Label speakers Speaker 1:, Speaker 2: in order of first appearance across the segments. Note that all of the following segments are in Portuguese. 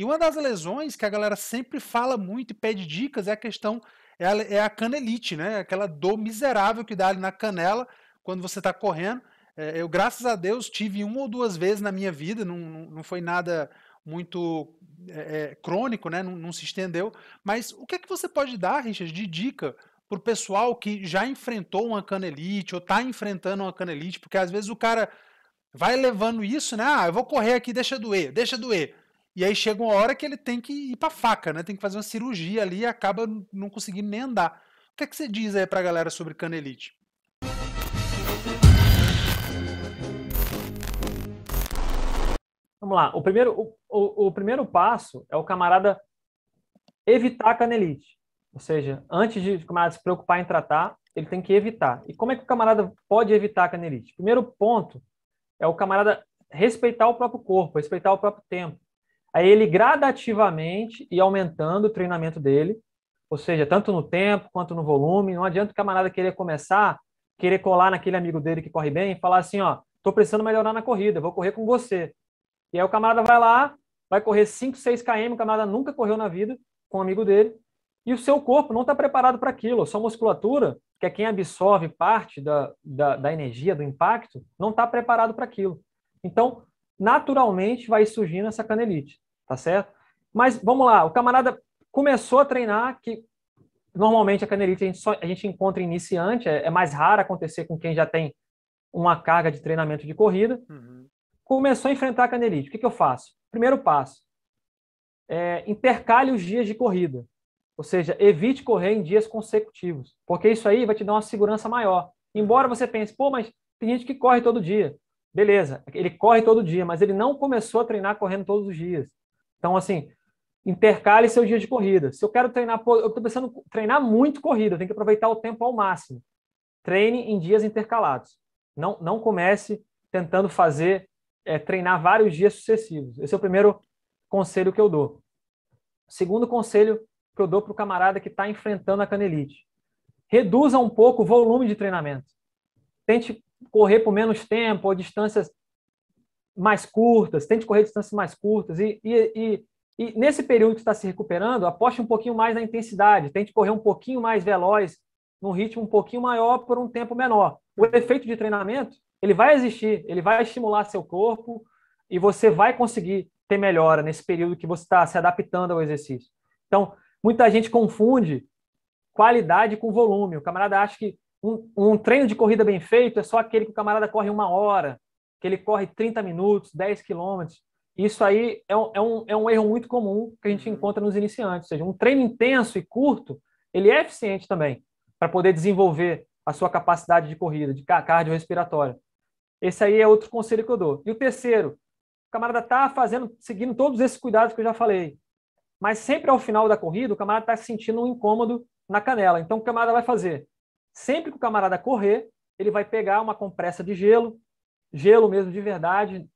Speaker 1: E uma das lesões que a galera sempre fala muito e pede dicas é a questão é a é canelite, né? Aquela dor miserável que dá ali na canela quando você está correndo. É, eu, graças a Deus, tive uma ou duas vezes na minha vida, não, não foi nada muito é, é, crônico, né? Não, não, se estendeu. Mas o que é que você pode dar, Richard, de dica para o pessoal que já enfrentou uma canelite ou está enfrentando uma canelite? Porque às vezes o cara vai levando isso, né? Ah, eu vou correr aqui, deixa doer, deixa doer. E aí chega uma hora que ele tem que ir pra faca, né? Tem que fazer uma cirurgia ali e acaba não conseguindo nem andar. O que, é que você diz aí pra galera sobre canelite? Vamos lá. O primeiro, o, o, o primeiro passo é o camarada evitar canelite. Ou seja, antes de o camarada se preocupar em tratar, ele tem que evitar. E como é que o camarada pode evitar a canelite? Primeiro ponto é o camarada respeitar o próprio corpo, respeitar o próprio tempo. Aí ele gradativamente e aumentando o treinamento dele, ou seja, tanto no tempo quanto no volume. Não adianta o camarada querer começar, querer colar naquele amigo dele que corre bem e falar assim, ó, tô precisando melhorar na corrida, vou correr com você. E aí o camarada vai lá, vai correr 5, 6 km, o camarada nunca correu na vida com um amigo dele, e o seu corpo não está preparado para aquilo, a sua musculatura, que é quem absorve parte da, da, da energia, do impacto, não está preparado para aquilo. Então, naturalmente vai surgindo essa canelite, tá certo? Mas vamos lá, o camarada começou a treinar, que normalmente a canelite a gente, só, a gente encontra iniciante, é, é, mais raro acontecer com quem já tem uma carga de treinamento de corrida. Uhum. Começou a enfrentar a canelite, o que, que eu faço? Primeiro passo, é, intercale os dias de corrida. Ou seja, evite correr em dias consecutivos, porque isso aí vai te dar uma segurança maior. Embora você pense, pô, mas tem gente que corre todo dia. Beleza, ele corre todo dia, mas ele não começou a treinar correndo todos os dias. Então, assim, intercale seu dia de corrida. Se eu quero treinar, eu estou pensando em treinar muito corrida, tem que aproveitar o tempo ao máximo. Treine em dias intercalados. Não, não comece tentando fazer, é, treinar vários dias sucessivos. Esse é o primeiro conselho que eu dou. Segundo conselho que eu dou para o camarada que está enfrentando a canelite. Reduza um pouco o volume de treinamento. Tente correr por menos tempo ou distâncias mais curtas, tente correr distâncias mais curtas e, e, e, e nesse período que está se recuperando, aposte um pouquinho mais na intensidade, tente correr um pouquinho mais veloz, num ritmo um pouquinho maior por um tempo menor. O efeito de treinamento, ele vai existir, ele vai estimular seu corpo e você vai conseguir ter melhora nesse período que você está se adaptando ao exercício. Então, muita gente confunde qualidade com volume. O camarada acha que um, um, treino de corrida bem feito é só aquele que o camarada corre uma hora, que ele corre 30 minutos, 10 quilômetros. Isso aí é um, é, um, é um erro muito comum que a gente uhum. encontra nos iniciantes. Ou seja, um treino intenso e curto, ele é eficiente também para poder desenvolver a sua capacidade de corrida, de cardiorrespiratória. Esse aí é outro conselho que eu dou. E o terceiro, o camarada está fazendo, seguindo todos esses cuidados que eu já falei. Mas sempre ao final da corrida, o camarada está sentindo um incômodo na canela. Então, o camarada vai fazer? Sempre que o camarada correr, ele vai pegar uma compressa de gelo, gelo mesmo de verdade,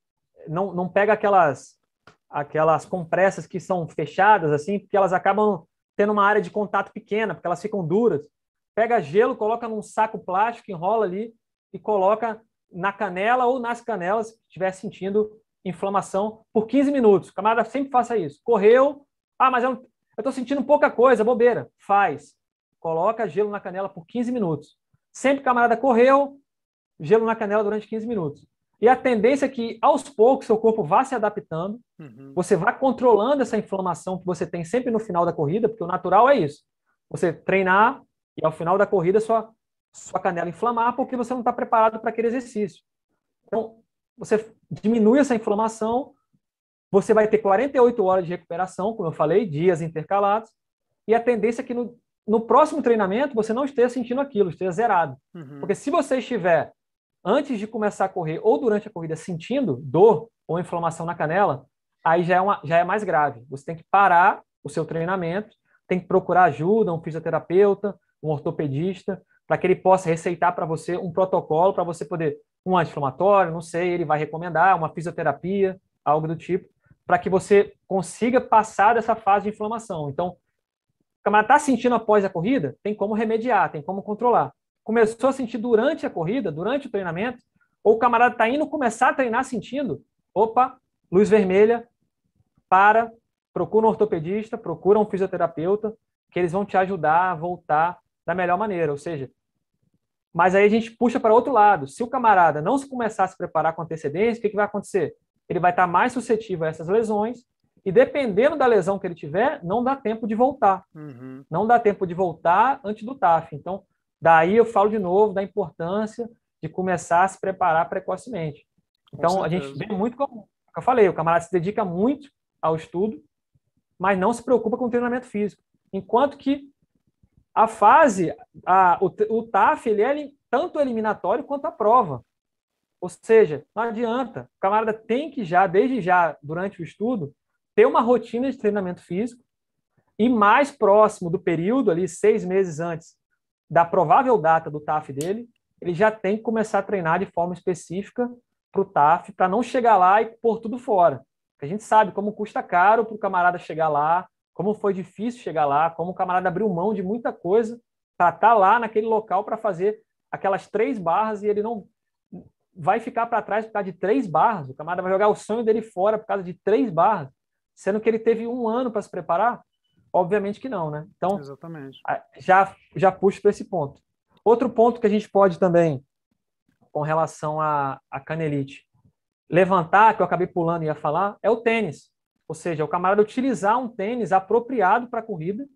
Speaker 1: não, não pega aquelas aquelas compressas que são fechadas assim, porque elas acabam tendo uma área de contato pequena, porque elas ficam duras. Pega gelo, coloca num saco plástico, enrola ali e coloca na canela ou nas canelas, se estiver sentindo inflamação, por 15 minutos. O camarada sempre faça isso. Correu, ah, mas eu estou sentindo pouca coisa, bobeira. Faz. Coloca gelo na canela por 15 minutos. Sempre que o camarada correu, gelo na canela durante 15 minutos. E a tendência é que, aos poucos, seu corpo vá se adaptando, uhum. você vá controlando essa inflamação que você tem sempre no final da corrida, porque o natural é isso. Você treinar e, ao final da corrida, sua, sua canela inflamar porque você não está preparado para aquele exercício. Então, você diminui essa inflamação, você vai ter 48 horas de recuperação, como eu falei, dias intercalados, e a tendência é que no no próximo treinamento você não esteja sentindo aquilo, esteja zerado. Uhum. Porque se você estiver, antes de começar a correr ou durante a corrida, sentindo dor ou inflamação na canela, aí já é, uma, já é mais grave. Você tem que parar o seu treinamento, tem que procurar ajuda, um fisioterapeuta, um ortopedista, para que ele possa receitar para você um protocolo para você poder um anti-inflamatório, não sei, ele vai recomendar uma fisioterapia, algo do tipo, para que você consiga passar dessa fase de inflamação. Então, camarada está sentindo após a corrida, tem como remediar, tem como controlar. Começou a sentir durante a corrida, durante o treinamento, ou o camarada está indo começar a treinar sentindo, opa, luz vermelha, para, procura um ortopedista, procura um fisioterapeuta, que eles vão te ajudar a voltar da melhor maneira. Ou seja, mas aí a gente puxa para outro lado. Se o camarada não se começar a se preparar com antecedência, o que, que vai acontecer? Ele vai estar tá mais suscetível a essas lesões e dependendo da lesão que ele tiver, não dá tempo de voltar. Uhum. Não dá tempo de voltar antes do TAF. Então, daí eu falo de novo da importância de começar a se preparar precocemente. Então, a gente vê muito como eu falei, o camarada se dedica muito ao estudo, mas não se preocupa com o treinamento físico. Enquanto que a fase, a, o, o TAF, ele é tanto eliminatório quanto a prova. Ou seja, não adianta. O camarada tem que já, desde já, durante o estudo, ter uma rotina de treinamento físico e mais próximo do período ali, seis meses antes da provável data do TAF dele, ele já tem que começar a treinar de forma específica para o TAF, para não chegar lá e pôr tudo fora. a gente sabe como custa caro para o camarada chegar lá, como foi difícil chegar lá, como o camarada abriu mão de muita coisa para estar tá lá naquele local para fazer aquelas três barras e ele não vai ficar para trás por causa de três barras. O camarada vai jogar o sonho dele fora por causa de três barras sendo que ele teve um ano para se preparar? Obviamente que não, né? Então, Exatamente. já, já puxo para esse ponto. Outro ponto que a gente pode também, com relação à, a canelite, levantar, que eu acabei pulando e ia falar, é o tênis. Ou seja, o camarada utilizar um tênis apropriado para a corrida,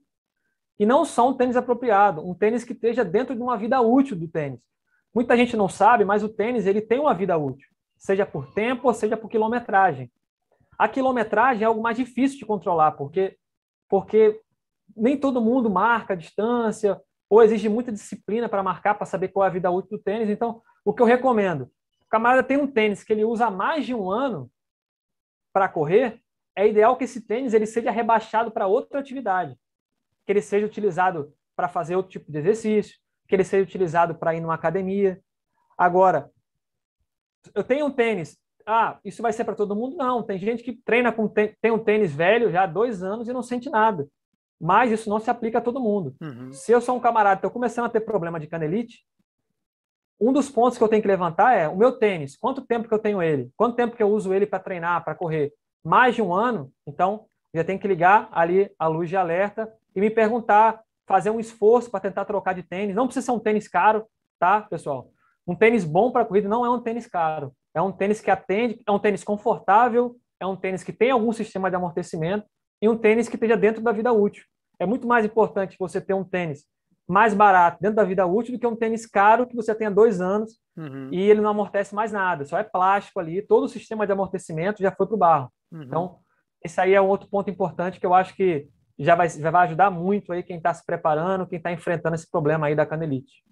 Speaker 1: e não só um tênis apropriado, um tênis que esteja dentro de uma vida útil do tênis. Muita gente não sabe, mas o tênis ele tem uma vida útil, seja por tempo ou seja por quilometragem. A quilometragem é algo mais difícil de controlar, porque, porque nem todo mundo marca a distância, ou exige muita disciplina para marcar, para saber qual é a vida útil do tênis. Então, o que eu recomendo? O camarada tem um tênis que ele usa há mais de um ano para correr, é ideal que esse tênis ele seja rebaixado para outra atividade, que ele seja utilizado para fazer outro tipo de exercício, que ele seja utilizado para ir numa academia. Agora, eu tenho um tênis ah, isso vai ser para todo mundo? Não, tem gente que treina com tem um tênis velho já há dois anos e não sente nada. Mas isso não se aplica a todo mundo. Uhum. Se eu sou um camarada e estou começando a ter problema de canelite, um dos pontos que eu tenho que levantar é o meu tênis. Quanto tempo que eu tenho ele? Quanto tempo que eu uso ele para treinar, para correr? Mais de um ano? Então, já tem que ligar ali a luz de alerta e me perguntar, fazer um esforço para tentar trocar de tênis. Não precisa ser um tênis caro, tá, pessoal? Um tênis bom para corrida não é um tênis caro. É um tênis que atende, é um tênis confortável, é um tênis que tem algum sistema de amortecimento e um tênis que esteja dentro da vida útil. É muito mais importante você ter um tênis mais barato dentro da vida útil do que um tênis caro que você tenha dois anos uhum. e ele não amortece mais nada, só é plástico ali, todo o sistema de amortecimento já foi para o barro. Uhum. Então, esse aí é um outro ponto importante que eu acho que já vai, já vai ajudar muito aí quem está se preparando, quem está enfrentando esse problema aí da canelite.